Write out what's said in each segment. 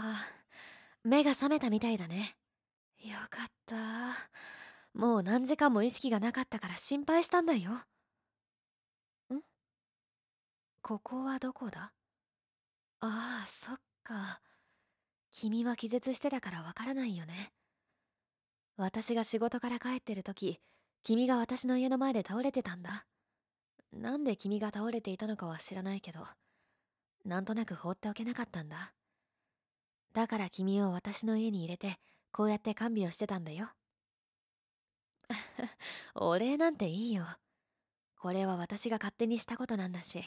あ目が覚めたみたいだねよかったもう何時間も意識がなかったから心配したんだよんここはどこだああそっか君は気絶してたからわからないよね私が仕事から帰ってる時君が私の家の前で倒れてたんだなんで君が倒れていたのかは知らないけどなんとなく放っておけなかったんだだから君を私の家に入れて、こうやって看病してたんだよ。お礼なんていいよ。これは私が勝手にしたことなんだし。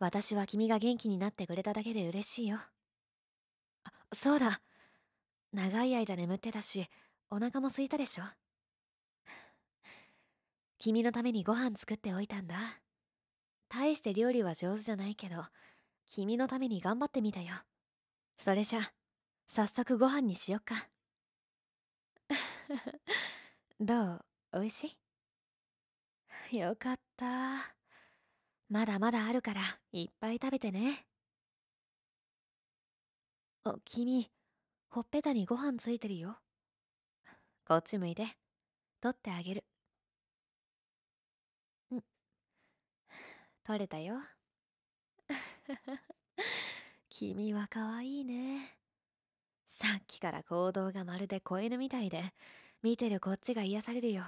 私は君が元気になってくれただけで嬉しいよ。あ、そうだ。長い間眠ってたし、お腹も空いたでしょ。君のためにご飯作っておいたんだ。大して料理は上手じゃないけど、君のために頑張ってみたよ。それじゃ早速ご飯にしよっか どうおいしいよかったまだまだあるからいっぱい食べてねお君ほっぺたにご飯ついてるよこっち向いて取ってあげるん取れたよ君は可愛いね。さっきから行動がまるで子犬みたいで、見てるこっちが癒されるよ。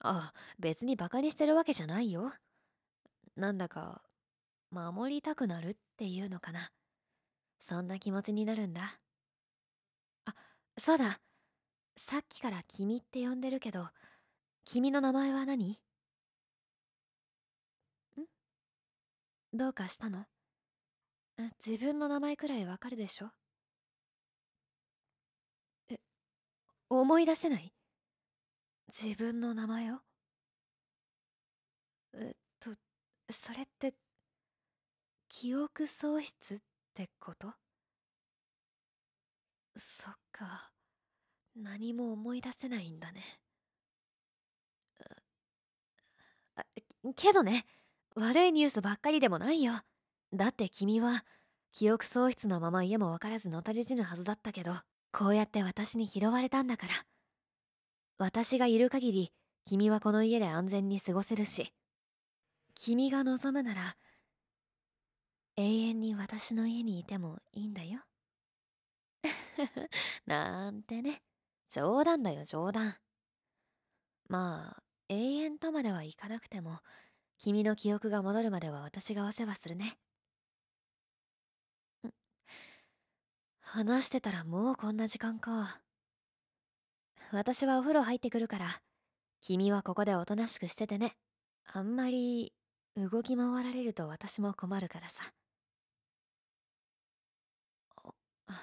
あ、別にバカにしてるわけじゃないよ。なんだか、守りたくなるっていうのかな。そんな気持ちになるんだ。あ、そうだ。さっきから君って呼んでるけど、君の名前は何んどうかしたの自分の名前くらいわかるでしょえ思い出せない自分の名前をえっとそれって記憶喪失ってことそっか何も思い出せないんだねけどね悪いニュースばっかりでもないよだって君は記憶喪失のまま家も分からずのたれ死ぬはずだったけど、こうやって私に拾われたんだから。私がいる限り、君はこの家で安全に過ごせるし、君が望むなら、永遠に私の家にいてもいいんだよ。なんてね。冗談だよ、冗談。まあ、永遠とまではいかなくても、君の記憶が戻るまでは私がお世話するね。話してたらもうこんな時間か。私はお風呂入ってくるから、君はここでおとなしくしててね。あんまり動き回られると私も困るからさ。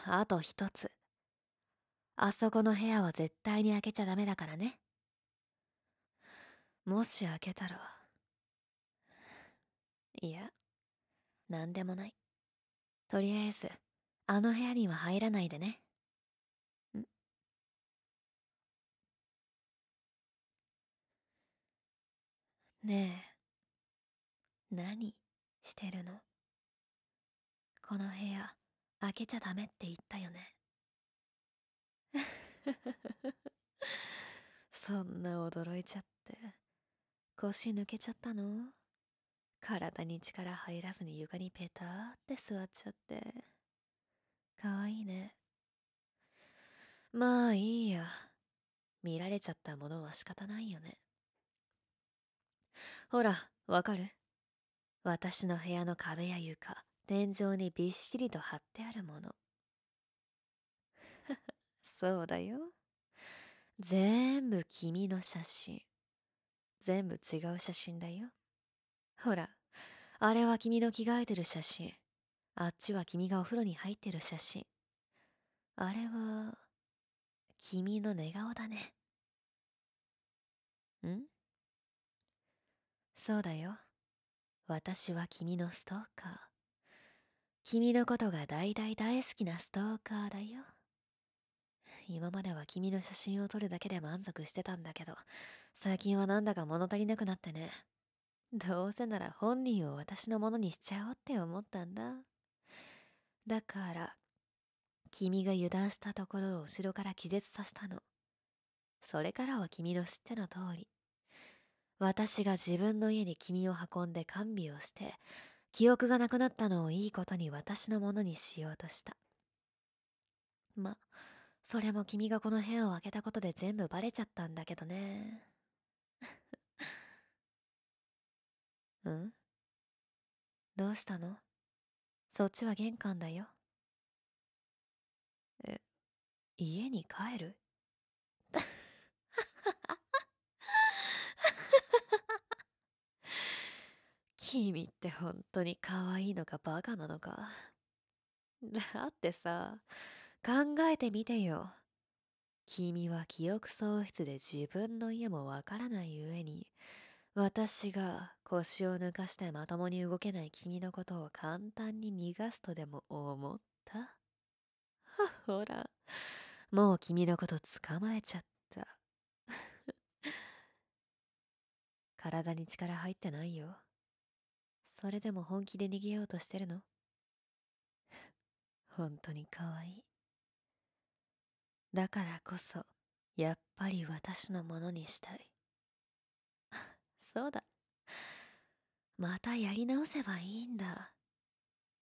あと一つ。あそこの部屋は絶対に開けちゃダメだからね。もし開けたら。いや、何でもない。とりあえず、あの部屋には入らないでね。んねえ、何してるのこの部屋、開けちゃダメって言ったよね。そんな驚いちゃって。腰抜けちゃったの体に力入らずに床にペターって座っちゃって。かわいいね。まあいいや。見られちゃったものは仕方ないよね。ほら、わかる私の部屋の壁や床、天井にびっしりと貼ってあるもの。そうだよ。全部君の写真。全部違う写真だよ。ほら、あれは君の着替えてる写真。あっちは君がお風呂に入ってる写真。あれは、君の寝顔だね。んそうだよ。私は君のストーカー。君のことが大大大好きなストーカーだよ。今までは君の写真を撮るだけで満足してたんだけど、最近はなんだか物足りなくなってね。どうせなら本人を私のものにしちゃおうって思ったんだ。だから、君が油断したところを後ろから気絶させたの。それからは君の知っての通り。私が自分の家に君を運んで看病をして、記憶がなくなったのをいいことに私のものにしようとした。ま、それも君がこの部屋を開けたことで全部バレちゃったんだけどね。うんどうしたのそっちは玄関だよ。え、家に帰る 君って本当に可愛いのかバカなのか。だってさ、考えてみてよ。君は記憶喪失で自分の家もわからない上えに、私が腰を抜かしてまともに動けない君のことを簡単に逃がすとでも思った ほら、もう君のこと捕まえちゃった。体に力入ってないよ。それでも本気で逃げようとしてるの 本当に可愛い。だからこそ、やっぱり私のものにしたい。そうだ。またやり直せばいいんだ。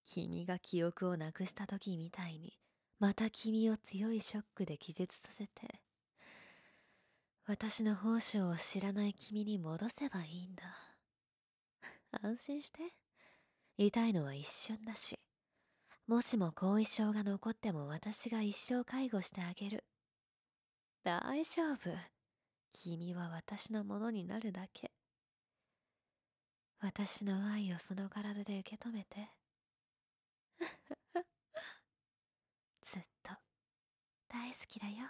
君が記憶をなくした時みたいに、また君を強いショックで気絶させて、私の本性を知らない君に戻せばいいんだ。安心して。痛いのは一瞬だし。もしも後遺症が残っても私が一生介護してあげる。大丈夫。君は私のものになるだけ。私の愛をその体で受け止めて ずっと大好きだよ